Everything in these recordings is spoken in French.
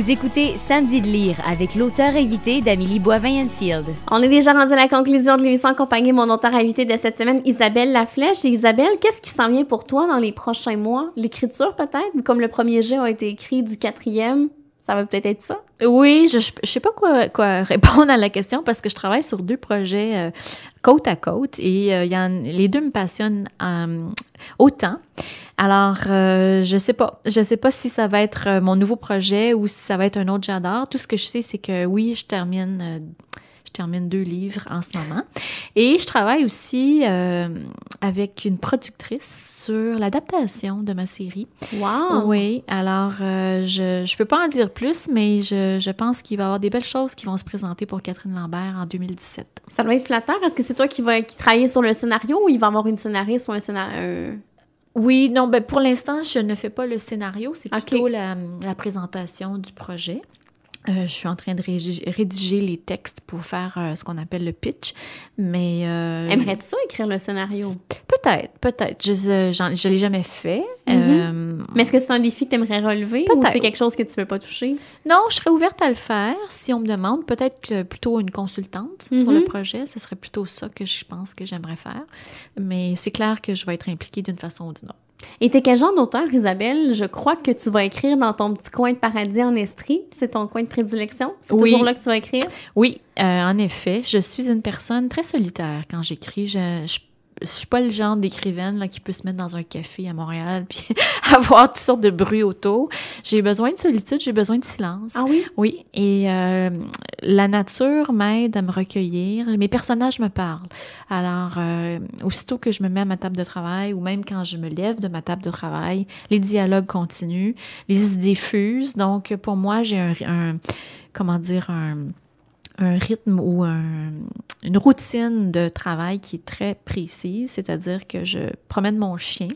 Vous écoutez Samedi de lire avec l'auteur invité d'Amélie Boivin-Enfield. On est déjà rendu à la conclusion de l'émission accompagnée de mon auteur invité de cette semaine, Isabelle Laflèche. Et Isabelle, qu'est-ce qui s'en vient pour toi dans les prochains mois? L'écriture peut-être? Comme le premier jet a été écrit du quatrième, ça va peut-être être ça? Oui, je ne sais pas quoi, quoi, répondre à la question parce que je travaille sur deux projets euh, côte à côte et euh, y les deux me passionnent euh, autant. Alors, euh, je sais pas. Je sais pas si ça va être euh, mon nouveau projet ou si ça va être un autre j'adore. Tout ce que je sais, c'est que oui, je termine. Euh, je termine deux livres en ce moment. Et je travaille aussi avec une productrice sur l'adaptation de ma série. Wow! Oui, alors je ne peux pas en dire plus, mais je, je pense qu'il va y avoir des belles choses qui vont se présenter pour Catherine Lambert en 2017. Ça doit être flatteur. Est-ce que c'est toi qui vas qui travailler sur le scénario ou il va y avoir une scénariste ou un, scénario. Oui, non, ben pour l'instant, je ne fais pas le scénario, c'est plutôt la, présentation du projet. Euh, je suis en train de rédiger les textes pour faire euh, ce qu'on appelle le pitch, mais... Euh, Aimerais-tu ça écrire le scénario? Peut-être, peut-être. Je euh, ne l'ai jamais fait. Mhm. Euh, Mais est-ce que c'est un défi que tu aimerais relever ou c'est quelque chose que tu ne veux pas toucher? Non, je serais ouverte à le faire si on me demande. Peut-être plutôt une consultante sur le mhm. projet, ce serait plutôt ça que je pense que j'aimerais faire. Mais c'est clair que je vais être impliquée d'une façon ou d'une autre. Et t'es quel genre d'auteur, Isabelle? Je crois que tu vas écrire dans ton petit coin de paradis en Estrie. C'est ton coin de prédilection? C'est toujours là que tu vas écrire? Oui, euh, en effet. Je suis une personne très solitaire quand j'écris. Je, je je suis pas le genre d'écrivaine là, qui peut se mettre dans un café à Montréal puis avoir toutes sortes de bruits autour. J'ai besoin de solitude, j'ai besoin de silence. Ah oui? Oui. Et euh, la nature m'aide à me recueillir. Mes personnages me parlent. Alors, euh, aussitôt que je me mets à ma table de travail ou même quand je me lève de ma table de travail, les dialogues continuent, les idées fusent. Donc, pour moi, j'ai un, un comment dire, un un rythme ou une routine de travail qui est très précise, c'est-à-dire que je promène mon chien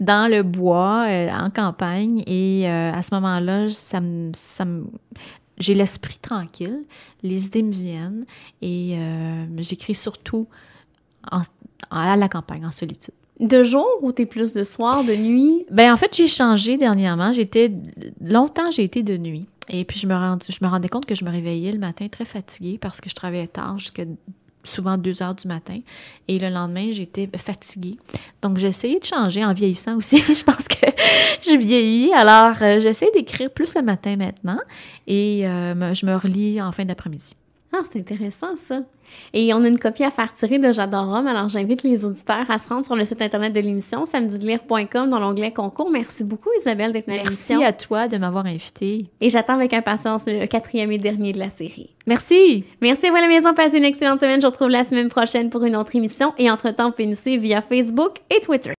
dans le bois, euh, en campagne, et euh, à ce moment-là, j'ai l'esprit tranquille, les idées me viennent, et euh, j'écris surtout à la campagne, en solitude. De jour ou t'es plus de soir, de nuit? Ben en fait, j'ai changé dernièrement. J'étais longtemps j'ai été de nuit. Et puis, je me, je me rendais compte que je me réveillais le matin très fatiguée parce que je travaillais tard jusqu'à souvent deux heures du matin. Et le lendemain, j'étais fatiguée. Donc, j'ai de changer en vieillissant aussi. je pense que je vieillis. Alors, euh, j'essaie d'écrire plus le matin maintenant et euh, je me relis en fin d'après-midi. Ah, c'est intéressant ça. Et on a une copie à faire tirer de J'adore Rome, alors j'invite les auditeurs à se rendre sur le site internet de l'émission, samedilire.com dans l'onglet concours. Merci beaucoup Isabelle d'être dans Merci à toi de m'avoir invité. Et j'attends avec impatience le quatrième et dernier de la série. Merci. Merci à vous la maison, passez une excellente semaine. Je vous retrouve la semaine prochaine pour une autre émission. Et entre-temps, vous via Facebook et Twitter.